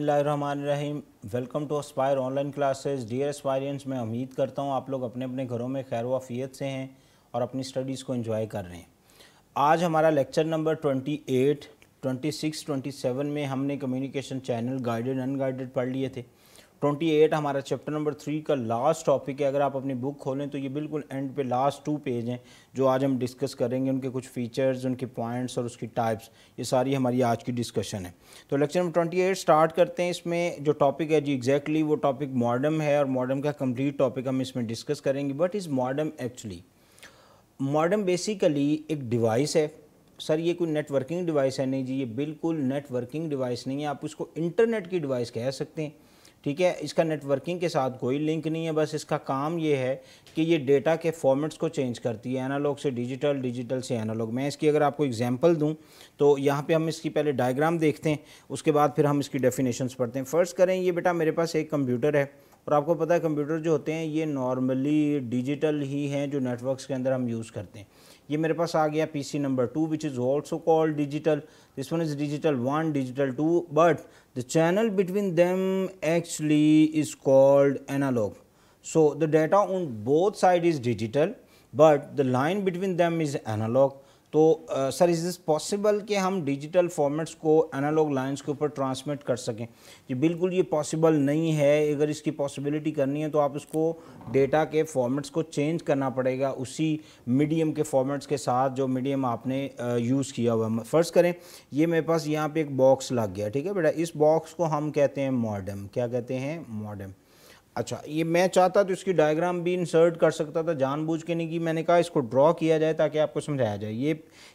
बिसमीम welcome to Aspire online classes dear aspirants मैं उम्मीद करता हूँ आप लोग अपने अपने घरों में खैर वाफियत से हैं और अपनी स्टडीज़ को एंजॉय कर रहे हैं आज हमारा लेक्चर नंबर 28, 26, 27 में हमने कम्युनिकेशन चैनल गाइडेड अनगाइडेड पढ़ लिए थे 28 हमारा चैप्टर नंबर थ्री का लास्ट टॉपिक है अगर आप अपनी बुक खोलें तो ये बिल्कुल एंड पे लास्ट टू पेज हैं जो आज हम डिस्कस करेंगे उनके कुछ फीचर्स उनके पॉइंट्स और उसकी टाइप्स ये सारी हमारी आज की डिस्कशन है तो लेक्चर नंबर 28 स्टार्ट करते हैं इसमें जो टॉपिक है जी एग्जैक्टली exactly वो टॉपिक मॉडर्म है और मॉडर्म का कम्प्लीट टॉपिक हम इसमें डिस्कस करेंगे but is modem actually modem basically एक डिवाइस है सर ये कोई नेटवर्किंग डिवाइस है नहीं जी ये बिल्कुल नेटवर्किंग डिवाइस नहीं है आप उसको इंटरनेट की डिवाइस कह सकते हैं ठीक है इसका नेटवर्किंग के साथ कोई लिंक नहीं है बस इसका काम ये है कि ये डेटा के फॉर्मेट्स को चेंज करती है एनालॉग से डिजिटल डिजिटल से एनालॉग मैं इसकी अगर आपको एग्जांपल दूं तो यहाँ पे हम इसकी पहले डायग्राम देखते हैं उसके बाद फिर हम इसकी डेफिनेशंस पढ़ते हैं फ़र्स्ट करें ये बेटा मेरे पास एक कंप्यूटर है और आपको पता है कंप्यूटर जो होते हैं ये नॉर्मली डिजिटल ही हैं जो नेटवर्क के अंदर हम यूज़ करते हैं ये मेरे पास आ गया P number two which is also called digital this one is digital 1, digital 2, but the channel between them actually is called analog. So, the data on both side is digital, but the line between them is analog. तो sir is this possible कि हम digital formats को analog lines के ऊपर transmit कर सकें जी बिल्कुल ये पॉसिबल नहीं है अगर इसकी पॉसिबिलिटी करनी है तो आप इसको डेटा के फॉर्मेट्स को चेंज करना पड़ेगा उसी मीडियम के फॉर्मेट्स के साथ जो मीडियम आपने यूज़ किया हुआ फ़र्ज़ करें ये मेरे पास यहाँ पर एक बॉक्स लग गया ठीक है बेटा इस बॉक्स को हम कहते हैं मॉडम क्या कहते हैं मॉडम अच्छा ये मैं चाहता तो इसकी डायग्राम भी इंसर्ट कर सकता था जानबूझ के नहीं कि मैंने कहा इसको ड्रॉ किया जाए ताकि आपको समझाया जाए ये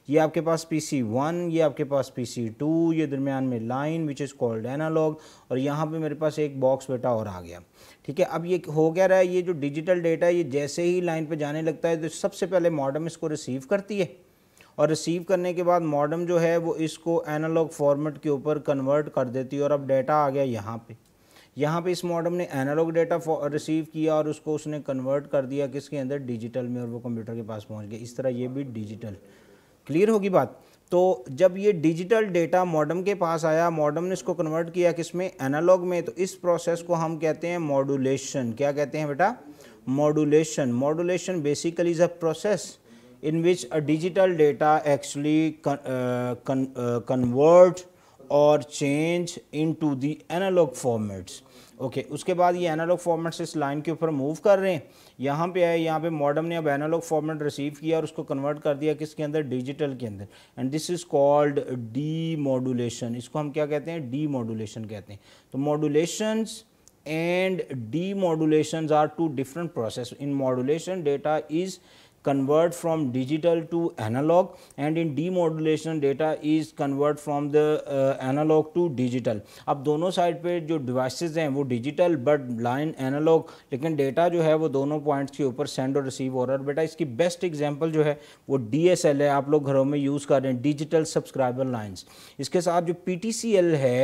ये आपके पास पी सी वन ये आपके पास पी सी टू ये दरमियान में line which is called analog और यहाँ पे मेरे पास एक बॉक्स बेटा और आ गया ठीक है अब ये हो गया रहा है ये जो डिजिटल डेटा है ये जैसे ही लाइन पर जाने लगता है तो सबसे पहले मॉडर्म इसको रिसीव करती है और रिसीव करने के बाद मॉडर्म जो है वो इसको एनालॉग फॉर्मेट के ऊपर कन्वर्ट कर देती है और अब डेटा आ गया यहाँ पर यहाँ पे इस मॉडम ने एनालॉग डेटा रिसीव किया और उसको उसने कन्वर्ट कर दिया किसके अंदर डिजिटल में और वो कंप्यूटर के पास पहुँच गया इस तरह ये भी डिजिटल क्लियर होगी बात तो जब ये डिजिटल डेटा मॉडम के पास आया मॉडम ने इसको कन्वर्ट किया किस में एनालॉग में तो इस प्रोसेस को हम कहते हैं मॉडुलेशन क्या कहते हैं बेटा modulation modulation basically is a process in which a digital data actually convert और change into the analog formats okay उसके बाद ये एनालॉग फॉर्मेट्स इस लाइन के ऊपर मूव कर रहे हैं यहाँ पे आए यहाँ पे मॉडर्न ने अब एनालॉग फॉर्मेट रिसीव किया और उसको कन्वर्ट कर दिया किसके अंदर डिजिटल के अंदर and this is called demodulation इसको हम क्या कहते हैं डी मॉडुलेशन कहते हैं तो modulations demodulation are two different process in modulation data is convert from digital to analog and in demodulation data is convert from the uh, analog to digital अब दोनों साइड पे जो devices हैं वो digital but line analog लेकिन data जो है वो दोनों पॉइंट्स के ऊपर सेंड और रिसीव हो रहा है बेटा इसकी बेस्ट एग्जांपल जो है वो डीएसएल है आप लोग घरों में यूज़ कर रहे हैं डिजिटल सब्सक्राइबर लाइन्स इसके साथ जो पीटीसीएल है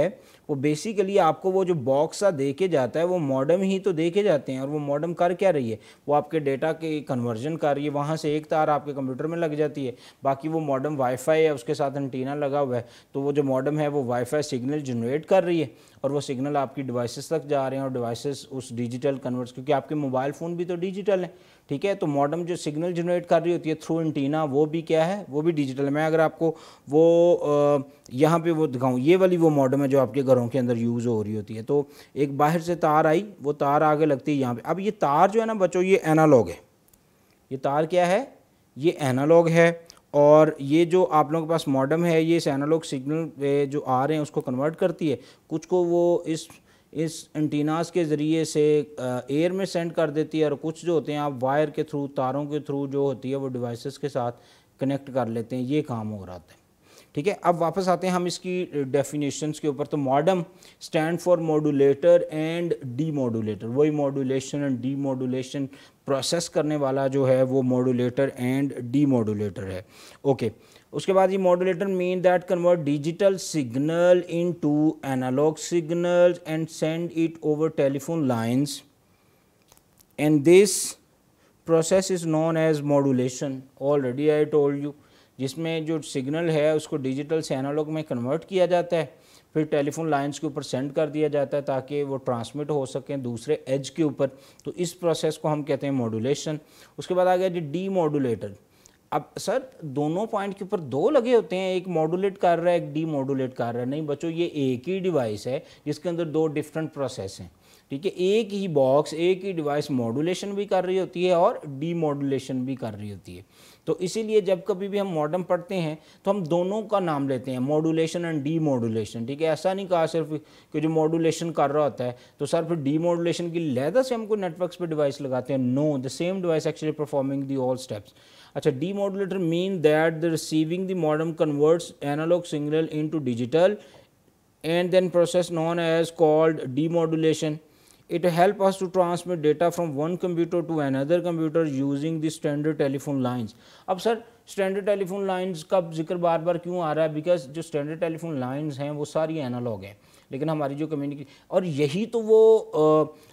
वो बेसिकली आपको वो जो बॉक्स सा दे जाता है वो मॉडम ही तो देखे जाते हैं और वो मॉडम कर क्या रही है वो आपके डेटा के कन्वर्जन कर रही है वहाँ से एक तार आपके कंप्यूटर में लग जाती है बाकी वो मॉडम वाईफाई है उसके साथ एंटीना लगा हुआ है तो वो जो मॉडम है वो वाईफाई सिग्नल जनरेट कर रही है और वो सिग्नल आपकी डिवाइसेस तक जा रहे हैं और डिवाइसेस उस डिजिटल कन्वर्ट्स क्योंकि आपके मोबाइल फ़ोन भी तो डिजिटल है ठीक है तो मॉडम जो सिग्नल जनरेट कर रही होती है थ्रू एंटीना वो भी क्या है वो भी डिजिटल मैं अगर आपको वो यहाँ पे वो दिखाऊँ ये वाली वो मॉडम है जो आपके घरों के अंदर यूज़ हो रही होती है तो एक बाहर से तार आई वो तार आगे लगती है यहाँ पर अब ये तार जो है ना बच्चों ये एनालॉग है ये तार क्या है ये एनालॉग है और ये जो आप लोगों के पास मॉडम है ये इस एनालॉग सिग्नल जो आ रहे हैं उसको कन्वर्ट करती है कुछ को वो इस इस एंटीनास के ज़रिए से एयर में सेंड कर देती है और कुछ जो होते हैं आप वायर के थ्रू तारों के थ्रू जो होती है वो डिवाइसेस के साथ कनेक्ट कर लेते हैं ये काम हो रहा है ठीक है अब वापस आते हैं हम इसकी डेफिनेशंस के ऊपर तो modem stand for modulator and demodulator वही modulation and demodulation process करने वाला जो है वो मॉडुलेटर एंड डी मॉडुलेटर है ओके उसके बाद ये modulator mean that convert digital signal into analog signal and send it over telephone lines and this process is known as modulation already I told you जिसमें जो signal है उसको digital से analogue में convert किया जाता है फिर टेलीफोन लाइंस के ऊपर सेंड कर दिया जाता है ताकि वो ट्रांसमिट हो सकें दूसरे एज के ऊपर तो इस प्रोसेस को हम कहते हैं मॉडुलेशन उसके बाद आ गया जी डी मॉडुलेटर अब सर दोनों पॉइंट के ऊपर दो लगे होते हैं एक मॉडुलेट कर रहा है एक डी मॉडुलेट कर रहा है नहीं बच्चों ये एक ही डिवाइस है जिसके अंदर दो डिफरेंट प्रोसेस हैं ठीक है एक ही बॉक्स एक ही डिवाइस मॉडुलेशन भी कर रही होती है और डी मॉडुलेशन भी कर रही होती है तो इसीलिए जब कभी भी हम मॉडर्न पढ़ते हैं तो हम दोनों का नाम लेते हैं मॉडुलेशन एंड डी मॉडुलेशन ठीक है ऐसा नहीं कहा सिर्फ कि जो मॉडुलेशन कर रहा होता है तो सर फिर डी मॉडुलेशन की लहदा से हमको नेटवर्क्स पर डिवाइस लगाते हैं no the same device actually performing the all steps अच्छा demodulator mean that the receiving the modem converts analog signal to digital and process known as called demodulation it help us to transmit data from one computer to another computer using the standard telephone lines. Now, sir, standard telephone lines, why is it Because the standard telephone lines are analog. लेकिन हमारी जो communication और यही तो वो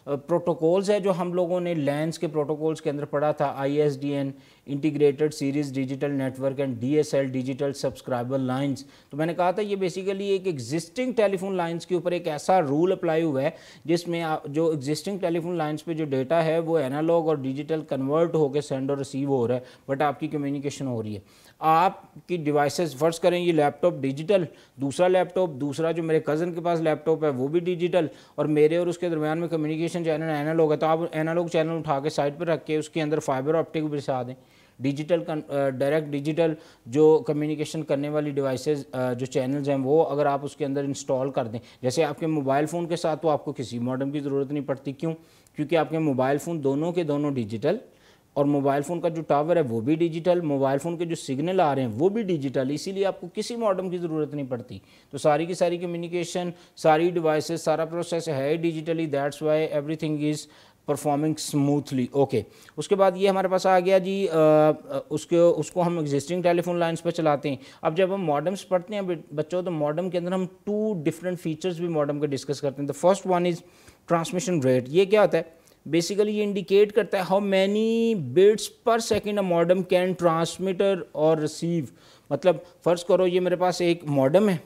protocols है जो हम लोगों ने लैंस के प्रोटोकॉल्स के अंदर पढ़ा था I S D N integrated series digital network and D S L digital subscriber lines तो मैंने कहा था ये बेसिकली एक एग्जिस्टिंग टेलीफोन लाइन्स के ऊपर एक ऐसा रूल अप्लाई हुआ है जिसमें जो एग्जिस्टिंग टेलीफोन लाइन्स पर जो डेटा है वो एनालॉग और डिजिटल कन्वर्ट होकर सेंड और रिसीव हो रहा है बट आपकी कम्युनिकेशन हो रही है आपकी डिवाइसेस फर्स्ट करें ये लैपटॉप डिजिटल दूसरा लैपटॉप दूसरा जो मेरे कज़न के पास लैपटॉप है वो भी डिजिटल और मेरे और उसके दरमियान में कम्युनिकेशन चैनल एनालॉग है तो आप एनालॉग चैनल उठा के साइड पर रख के उसके अंदर फाइबर ऑप्टिक भी बिछा दें डिजिटल डायरेक्ट डिजिटल जो कम्युनिकेशन करने वाली डिवाइसेज जो चैनल्स हैं वो अगर आप उसके अंदर इंस्टॉल कर दें जैसे आपके मोबाइल फ़ोन के साथ तो आपको किसी मॉडर्न की ज़रूरत नहीं पड़ती क्यों क्योंकि आपके मोबाइल फ़ोन दोनों के दोनों डिजिटल और मोबाइल फ़ोन का जो टावर है वो भी डिजिटल मोबाइल फ़ोन के जो सिग्नल आ रहे हैं वो भी डिजिटल इसीलिए आपको किसी मॉडम की ज़रूरत नहीं पड़ती तो सारी की सारी कम्युनिकेशन सारी डिवाइसेस सारा प्रोसेस है digitally that's why everything is performing smoothly okay उसके बाद ये हमारे पास आ गया जी आ, उसके उसको हम एग्जिस्टिंग टेलीफोन लाइन्स पर चलाते हैं अब जब हम मॉडम्स पढ़ते हैं बच्चों तो मॉडम के अंदर हम टू डिफरेंट फीचर्स भी मॉडम के डिस्कस करते हैं the first one is transmission rate ये क्या होता है बेसिकली ये इंडिकेट करता है how many bits per second a modem can transmitter और रिसीव मतलब फ़र्ज करो ये मेरे पास एक मॉडम है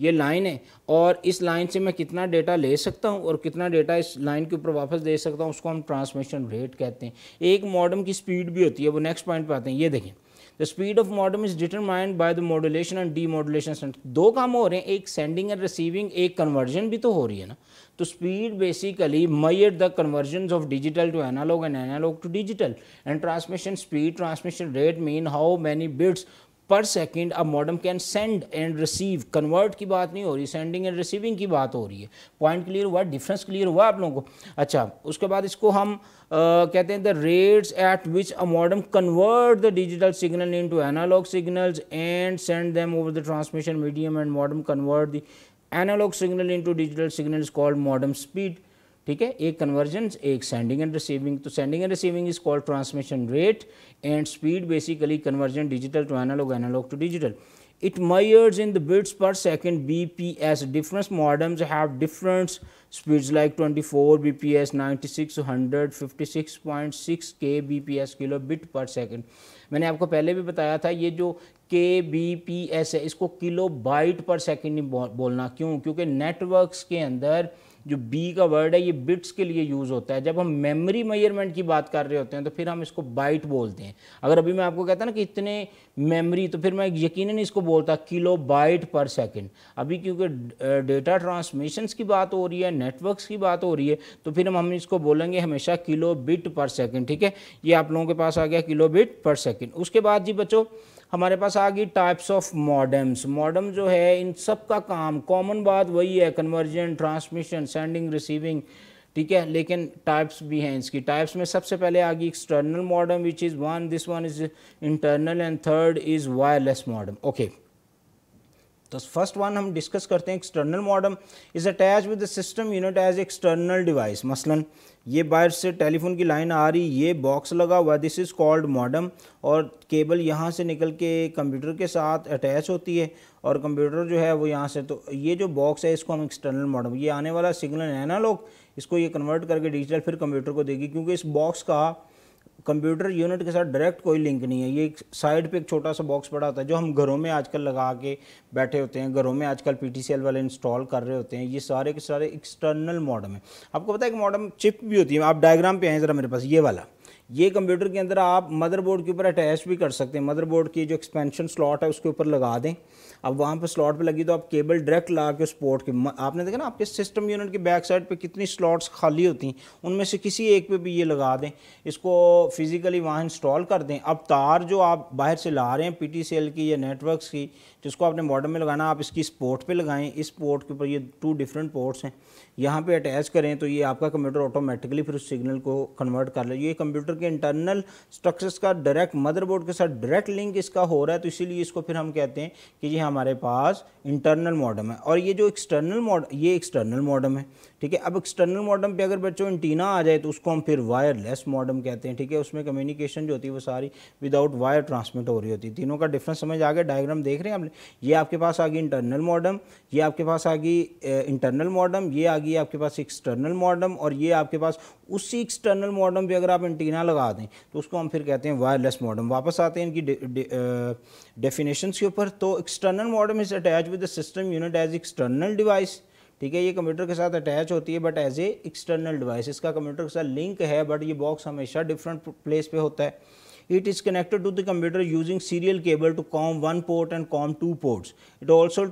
ये लाइन है और इस लाइन से मैं कितना डेटा ले सकता हूँ और कितना डेटा इस लाइन के ऊपर वापस दे सकता हूँ उसको हम ट्रांसमिशन रेट कहते हैं एक मॉडम की स्पीड भी होती है वो नेक्स्ट पॉइंट पर आते हैं ये देखें the speed of modem is determined by the modulation and D demodulation दो काम हो रहे हैं एक सेंडिंग एंड रिसीविंग एक कन्वर्जन भी तो हो रही है ना तो स्पीड बेसिकली मयर the conversion of digital to analog and analog to digital and transmission speed transmission rate mean how many bits per second अब modem can send and receive convert की बात नहीं हो रही सेंडिंग एंड रिसीविंग की बात हो रही है पॉइंट क्लियर हुआ डिफरेंस क्लियर हुआ आप लोगों को अच्छा उसके बाद इसको हम uh, कहते हैं the rates at which a modem convert the digital signal into analog signals and send them over the transmission medium and modem convert the analog signal into digital signal called modem speed ठीक है एक conversion एक sending and receiving तो sending and receiving is called transmission rate and speed basically conversion digital to analogue analog to digital it in the per second B P S difference have speeds like twenty four B P S ninety six hundred fifty six point six K B P S kilo bit per second मैंने आपको पहले भी बताया था ये जो के B P S है इसको किलो बाइट पर सेकेंड नहीं बोलना क्यों क्योंकि नेटवर्क्स के अंदर जो बी का वर्ड है ये बिट्स के लिए यूज़ होता है जब हम मेमोरी मेजरमेंट की बात कर रहे होते हैं तो फिर हम इसको बाइट बोलते हैं अगर अभी मैं आपको कहता ना कि इतने मेमोरी तो फिर मैं यकीन इसको बोलता किलो बाइट पर सेकेंड अभी क्योंकि डेटा ट्रांसमिशंस की बात हो रही है नेटवर्क्स की बात हो रही है तो फिर हम हम इसको बोलेंगे हमेशा किलो बिट पर सेकेंड ठीक है ये आप लोगों के पास आ गया किलो बिट पर सेकेंड उसके बाद जी बच्चों हमारे पास आ गई टाइप्स ऑफ मॉडम्स मॉडम जो है इन सब का काम कॉमन बात वही है कन्वर्जन ट्रांसमिशन सेंडिंग रिसीविंग ठीक है लेकिन टाइप्स भी हैं इसकी टाइप्स में सबसे पहले आ गई external modem which is one this one is internal and third is wireless modem okay तो फर्स्ट वन हम डिस्कस करते हैं external modem is attach with the system unit as external device मसलन ये बाहर से टेलीफोन की लाइन आ रही ये बॉक्स लगा हुआ दिस इज़ कॉल्ड मॉडम और केबल यहाँ से निकल के कंप्यूटर के साथ अटैच होती है और कंप्यूटर जो है वो यहाँ से तो ये जो बॉक्स है इसको हम एक्सटर्नल मॉडम ये आने वाला सिग्नल है ना लोग इसको ये कन्वर्ट करके डिजिटल फिर कंप्यूटर को देगी क्योंकि इस बॉक्स का कंप्यूटर यूनिट के साथ डायरेक्ट कोई लिंक नहीं है ये एक साइड पे एक छोटा सा बॉक्स पड़ा होता है जो हम घरों में आजकल लगा के बैठे होते हैं घरों में आजकल पीटीसीएल वाले इंस्टॉल कर रहे होते हैं ये सारे के सारे एक्सटर्नल मॉडम है आपको पता है कि मॉडम चिप भी होती है आप डायग्राम पे आए ज़रा मेरे पास ये वाला ये कंप्यूटर के अंदर आप मदरबोर्ड के ऊपर अटैच भी कर सकते हैं मदरबोर्ड की जो एक्सपेंशन स्लॉट है उसके ऊपर लगा दें अब वहाँ पर स्लॉट पे लगी तो आप केबल डायरेक्ट ला के उस पोर्ट के आपने देखा ना आपके सिस्टम यूनिट के बैक साइड पे कितनी स्लॉट्स खाली होती हैं उनमें से किसी एक पे भी ये लगा दें इसको फिज़िकली वहाँ इंस्टॉल कर दें अब तार जो आप बाहर से ला रहे हैं पी की या नेटवर्कस की जिसको आपने मॉडल में लगाना आप इसकी इस पोर्ट पर लगाएँ इस पोर्ट के ऊपर ये टू डिफरेंट पोर्ट्स हैं यहाँ पर अटैच करें तो ये आपका कंप्यूटर ऑटोमेटिकली फिर उस सिग्नल को कन्वर्ट कर ले ये कंप्यूटर के इंटरनल स्ट्रक्चर्स का डायरेक्ट मदरबोर्ड के साथ डायरेक्ट लिंक इसका हो रहा है तो इसीलिए इसको फिर हम कहते हैं कि ये हमारे पास इंटरनल मॉडम है और ये जो एक्सटर्नल मॉडम ये एक्सटर्नल मॉडम है ठीक है अब एक्सटर्नल मॉडम पे अगर बच्चों एंटीना आ जाए तो उसको हम फिर वायरलेस मॉडम कहते हैं ठीक है उसमें कम्युनिकेशन जो होती है वो सारी विदाउट वायर ट्रांसमिट हो रही होती है तीनों का डिफरेंस समझ आ गया डायग्राम देख रहे हैं हमने ये आपके पास आ गई इंटरनल मॉडम ये आपके पास आ गई इंटरनल मॉडम ये आ गई आपके पास एक्सटर्नल मॉडम और ये आपके पास उसी एक्सटर्नल मॉडम पर अगर आप एंटीना लगा दें तो उसको हम फिर कहते हैं वायरलेस मॉडम वापस आते हैं इनकी डेफिनेशन के ऊपर तो external modem is attach with the system unit as external device ठीक है ये कंप्यूटर के साथ अटैच होती है but as a external device इसका कंप्यूटर के साथ लिंक है बट ये बॉक्स हमेशा डिफरेंट प्लेस पे होता है is connected to the computer using serial cable to COM one port and COM two ports it also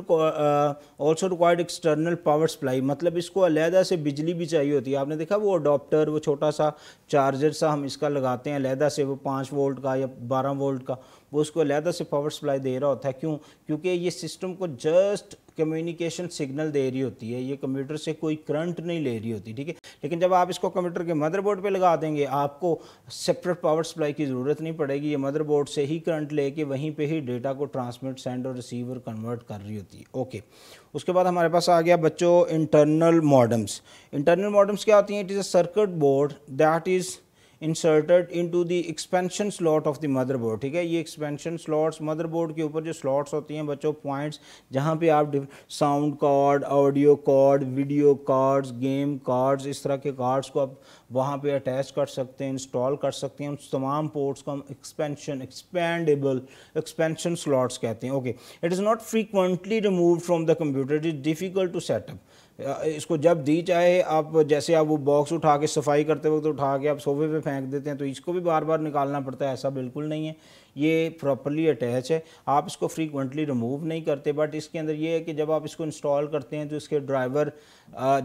also required external power supply मतलब इसको अलहदा से बिजली भी चाहिए होती है आपने देखा वो अडोप्टर वो छोटा सा चार्जर सा हम इसका लगाते हैं अलहदा से वो पाँच वोल्ट का या बारह वोल्ट का वो उसको अलहदा से पावर सप्लाई दे रहा होता है क्यों क्योंकि ये सिस्टम को जस्ट कम्युनिकेशन सिग्नल दे रही होती है ये कंप्यूटर से कोई करंट नहीं ले रही होती ठीक है लेकिन जब आप इसको कंप्यूटर के मदरबोर्ड पे लगा देंगे आपको सेपरेट पावर सप्लाई की ज़रूरत नहीं पड़ेगी ये मदरबोर्ड से ही करंट लेके वहीं पे ही डेटा को ट्रांसमिट सेंड और रिसीव और कन्वर्ट कर रही होती है ओके उसके बाद हमारे पास आ गया बच्चों इंटरनल मॉडम्स इंटरनल मॉडम्स क्या होती हैं it is a circuit board that is inserted into the expansion slot of the motherboard ठीक है ये एक्सपेंशन स्लॉट्स मदरबोर्ड के ऊपर जो स्लॉट्स होती हैं बच्चों पॉइंट्स जहाँ पे आप sound card audio card video cards game cards इस तरह के कार्ड्स को आप वहाँ पे अटैच कर सकते हैं इंस्टॉल कर सकते हैं उन तमाम पोर्ट्स को हम एक्सपेंशन एक्सपेंडेबल एक्सपेंशन स्लॉट्स कहते हैं okay it is not frequently remove from the computer it is difficult to setup इसको जब दी चाहे आप जैसे आप वो बॉक्स उठा के सफाई करते वक्त उठा के आप सोफे पे फेंक देते हैं तो इसको भी बार बार निकालना पड़ता है ऐसा बिल्कुल नहीं है ये प्रॉपरली अटैच है आप इसको फ्रीक्वेंटली रिमूव नहीं करते बट इसके अंदर ये है कि जब आप इसको इंस्टॉल करते हैं तो इसके ड्राइवर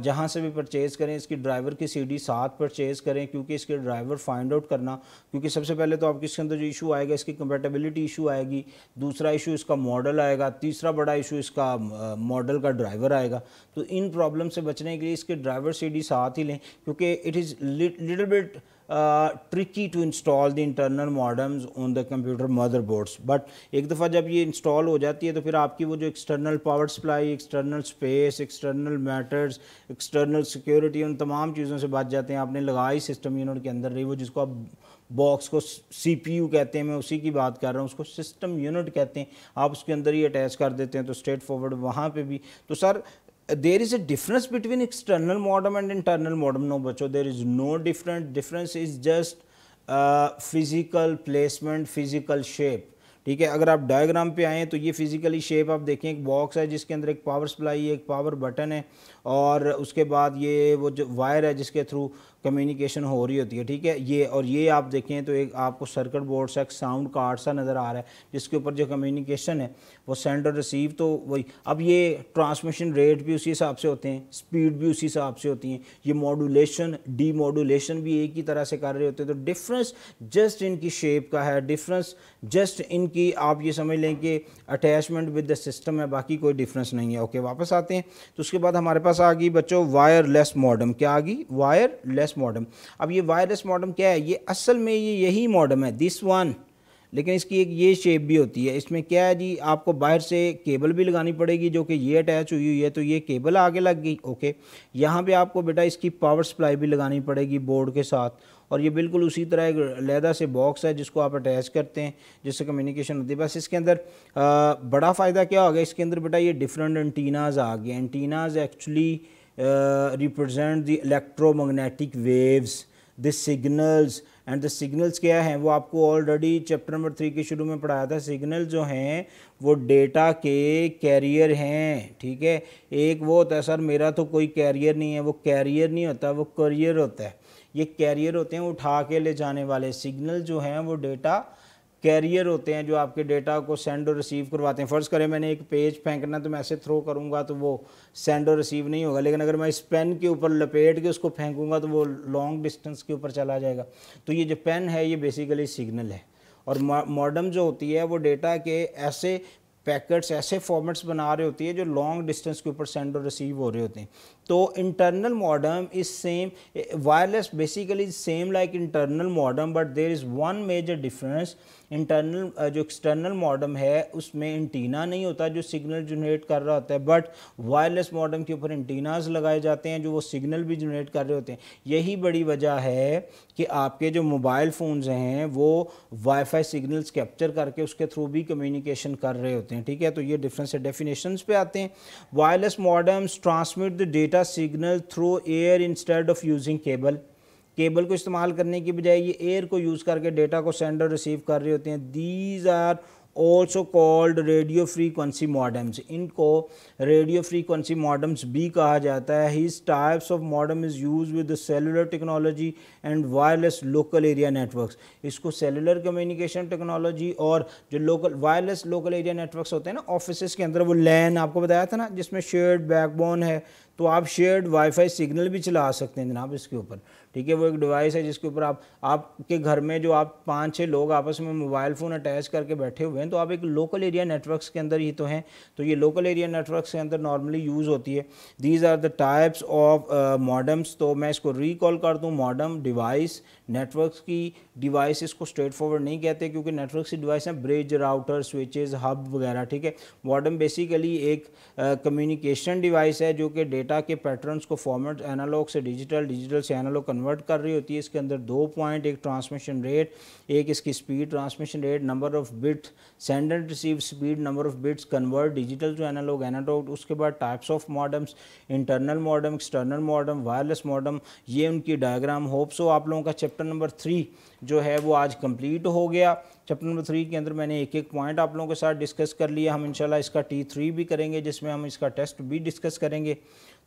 जहाँ से भी परचेज़ करें इसकी ड्राइवर की सीडी साथ परचेज़ करें क्योंकि इसके ड्राइवर फाइंड आउट करना क्योंकि सबसे पहले तो आपके इसके अंदर जो इशू आएगा इसकी कंपेटेबिलिटी इशू आएगी दूसरा इशू इसका मॉडल आएगा तीसरा बड़ा इशू इसका मॉडल का ड्राइवर आएगा तो इन प्रॉब्लम से बचने के लिए इसके ड्राइवर डी साथ ही लें क्योंकि it is little bit tricky to install the internal modems on the computer motherboards but एक दफ़ा जब ये इंस्टॉल हो जाती है तो फिर आपकी वो जो external power supply external space external matters external security उन तमाम चीज़ों से बच जाते हैं आपने लगाई सिस्टम यूनिट के अंदर रही वो जिसको आप बॉक्स को सी पी यू कहते हैं मैं उसी की बात कर रहा हूँ उसको सिस्टम यूनिट कहते हैं आप उसके अंदर ही अटैच कर देते हैं तो स्ट्रेट फॉरवर्ड वहाँ पर भी तो sir there is a difference between external modem and internal modem no bacho there is no different difference is just physical placement physical shape ठीक है अगर आप डायग्राम पे आएँ तो ये फिजिकली शेप आप देखें एक बॉक्स है जिसके अंदर एक पावर सप्लाई है एक पावर बटन है और उसके बाद ये वो जो वायर है जिसके थ्रू कम्युनिकेशन हो रही होती है ठीक है ये और ये आप देखें तो एक आपको सर्किट बोर्ड सा एक साउंड कार्ड सा नज़र आ रहा है जिसके ऊपर जो कम्युनिकेशन है वो सेंड और रिसीव तो वही अब ये ट्रांसमिशन रेट भी उसी हिसाब से होते हैं स्पीड भी उसी हिसाब से होती हैं ये मॉडुलेशन डी मॉडुलेशन भी एक ही तरह से कर रहे होते हैं तो डिफरेंस जस्ट इनकी शेप का है डिफरेंस जस्ट इनकी आप ये समझ लें कि अटैचमेंट विद द सिस्टम है बाकी कोई डिफरेंस नहीं है ओके वापस आते हैं तो उसके बाद हमारे पास आ गई बच्चों वायरलेस मॉडम क्या आ गई वायरलेस वायरलेस मॉडम अब ये वायरलेस मॉडम क्या है ये असल में ये यही मॉडम है दिस वन लेकिन इसकी एक ये शेप भी होती है इसमें क्या है जी आपको बाहर से केबल भी लगानी पड़ेगी जो कि ये अटैच हुई हुई है तो ये केबल आगे लग गई ओके यहाँ पे आपको बेटा इसकी पावर सप्लाई भी लगानी पड़ेगी बोर्ड के साथ और ये बिल्कुल उसी तरह एक लहदा से बॉक्स है जिसको आप अटैच करते हैं जिससे कम्युनिकेशन होती है बस इसके अंदर बड़ा फ़ायदा क्या हो गया इसके अंदर बेटा ये डिफरेंट एंटीनाज आ गए antennas actually represent the electro electromagnetic waves the signals and the signals क्या हैं वो आपको ऑलरेडी चैप्टर नंबर थ्री के शुरू में पढ़ाया था सिग्नल जो हैं वो डेटा के कैरियर हैं ठीक है एक वो होता है सर मेरा तो कोई कैरियर नहीं है वो कैरियर नहीं होता वो करियर होता है ये कैरियर होते हैं उठा के ले जाने वाले सिग्नल जो हैं वो डेटा कैरियर होते हैं जो आपके डेटा को सेंड और रिसीव करवाते हैं फ़र्ज़ करें मैंने एक पेज फेंकना तो मैं ऐसे थ्रो करूँगा तो वो सेंड और रिसीव नहीं होगा लेकिन अगर मैं इस पेन के ऊपर लपेट के उसको फेंकूँगा तो वो लॉन्ग डिस्टेंस के ऊपर चला जाएगा तो ये जो पेन है ये बेसिकली सिग्नल है और मॉडम जो होती है वो डेटा के ऐसे पैकेट्स ऐसे फॉर्मेट्स बना रहे होती है जो लॉन्ग डिस्टेंस के ऊपर सेंड और रिसीव हो रहे होते हैं तो internal modem is same wireless basically is same like internal modem but there is one major difference internal जो एक्सटर्नल मॉडर्म है उसमें इंटीना नहीं होता जो सिग्नल जनरेट कर रहा होता है बट वायरलेस मॉडर्म के ऊपर इंटीनाज लगाए जाते हैं जो वो सिग्नल भी जनरेट कर रहे होते हैं यही बड़ी वजह है कि आपके जो मोबाइल फ़ोन्स हैं वो वाईफाई सिग्नल्स कैप्चर करके उसके थ्रू भी कम्युनिकेशन कर रहे होते हैं हैं ठीक है तो ये डिफरेंस है डेफिनेशन पे आते हैं wireless modems transmit the data signal through air instead of using cable cable को इस्तेमाल करने की बजाय ये एयर को यूज़ करके डेटा को सेंड और रिसीव कर रहे होते हैं these are also called radio frequency modems इनको रेडियो फ्रीक्वेंसी मॉडम्स भी कहा जाता है these types of modem is use with cellular technology and wireless local area networks इसको सेलुलर कम्युनिकेशन टेक्नोलॉजी और जो local wireless local area networks होते हैं ना ऑफिस के अंदर वो लैन आपको बताया था ना जिसमें शेयर्ड बैकबोन है तो आप शेयर्ड वाईफाई सिग्नल भी चला सकते हैं जनाब इसके ऊपर ठीक है वो एक डिवाइस है जिसके ऊपर आप आपके घर में जो आप पाँच छः लोग आपस में मोबाइल फ़ोन अटैच करके बैठे हुए हैं तो आप एक लोकल एरिया नेटवर्क्स के अंदर ही तो हैं तो ये लोकल एरिया नेटवर्क्स के अंदर नॉर्मली यूज़ होती है these are the types of modems तो मैं इसको रिकॉल कर दूँ मॉडम डिवाइस नेटवर्क्स की डिवाइस इसको स्ट्रेट फॉरवर्ड नहीं कहते क्योंकि नेटवर्क्स की डिवाइस हैं ब्रिज राउटर स्विचेज हब वगैरह ठीक है मॉडम बेसिकली एक कम्युनिकेशन uh, डिवाइस है जो कि डेटा के पैटर्न को फॉर्मेट एनालॉग से डिजिटल डिजिटल से एनालॉग कन्वर्ट कर रही होती है इसके अंदर दो पॉइंट एक ट्रांसमिशन रेट एक इसकी speed transmission rate number of bit send and receive speed number of bits convert digital to analogue analogue उसके बाद types of modems internal modem external modem wireless modem ये उनकी डायग्राम होप सो आप लोगों का chapter number three जो है वो आज कंप्लीट हो गया चैप्टर नंबर थ्री के अंदर मैंने एक एक पॉइंट आप लोगों के साथ डिस्कस कर लिया हम इंशाल्लाह इसका टी थ्री भी करेंगे जिसमें हम इसका टेस्ट भी डिस्कस करेंगे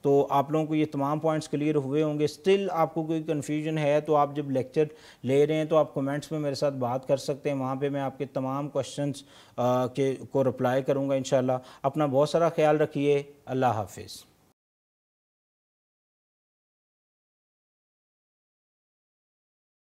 तो आप लोगों को ये तमाम पॉइंट्स क्लियर हुए होंगे स्टिल आपको कोई कन्फ्यूजन है तो आप जब लेक्चर ले रहे हैं तो आप कमेंट्स में मेरे साथ बात कर सकते हैं वहाँ पे मैं आपके तमाम क्वेश्चन के को रिप्लाई करूँगा इन अपना बहुत सारा ख्याल रखिए अल्लाह हाफिज़